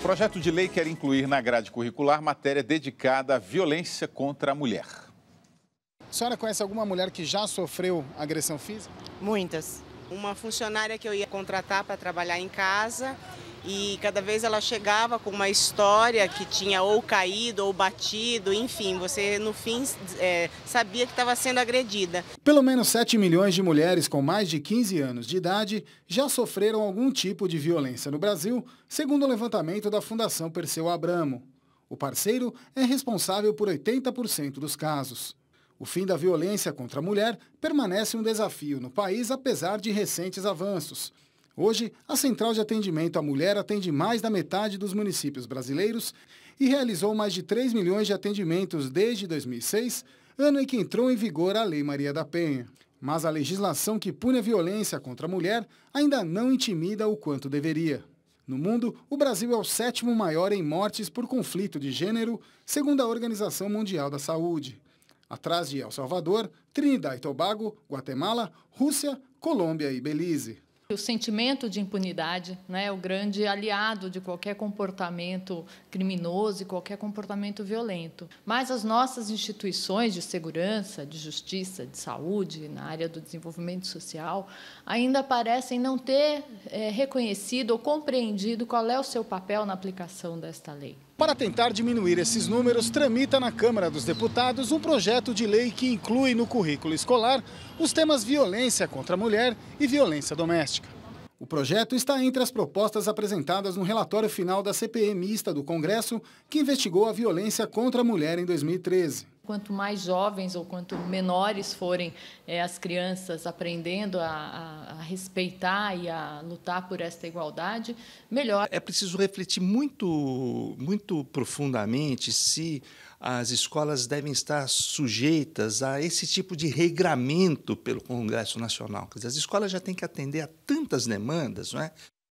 O projeto de lei quer incluir na grade curricular matéria dedicada à violência contra a mulher. A senhora conhece alguma mulher que já sofreu agressão física? Muitas. Uma funcionária que eu ia contratar para trabalhar em casa, e cada vez ela chegava com uma história que tinha ou caído ou batido, enfim, você no fim é, sabia que estava sendo agredida. Pelo menos 7 milhões de mulheres com mais de 15 anos de idade já sofreram algum tipo de violência no Brasil, segundo o levantamento da Fundação Perseu Abramo. O parceiro é responsável por 80% dos casos. O fim da violência contra a mulher permanece um desafio no país, apesar de recentes avanços. Hoje, a Central de Atendimento à Mulher atende mais da metade dos municípios brasileiros e realizou mais de 3 milhões de atendimentos desde 2006, ano em que entrou em vigor a Lei Maria da Penha. Mas a legislação que pune a violência contra a mulher ainda não intimida o quanto deveria. No mundo, o Brasil é o sétimo maior em mortes por conflito de gênero, segundo a Organização Mundial da Saúde. Atrás de El Salvador, Trinidad e Tobago, Guatemala, Rússia, Colômbia e Belize. O sentimento de impunidade né, é o grande aliado de qualquer comportamento criminoso e qualquer comportamento violento. Mas as nossas instituições de segurança, de justiça, de saúde, na área do desenvolvimento social, ainda parecem não ter é, reconhecido ou compreendido qual é o seu papel na aplicação desta lei. Para tentar diminuir esses números, tramita na Câmara dos Deputados um projeto de lei que inclui no currículo escolar os temas violência contra a mulher e violência doméstica. O projeto está entre as propostas apresentadas no relatório final da CPI mista do Congresso, que investigou a violência contra a mulher em 2013. Quanto mais jovens ou quanto menores forem é, as crianças aprendendo a, a, a, respeitar e a lutar por esta igualdade, melhor. É preciso refletir muito, muito profundamente se as escolas devem estar sujeitas a esse tipo de regramento pelo Congresso Nacional. Quer dizer, as escolas já têm que atender a tantas demandas, não é?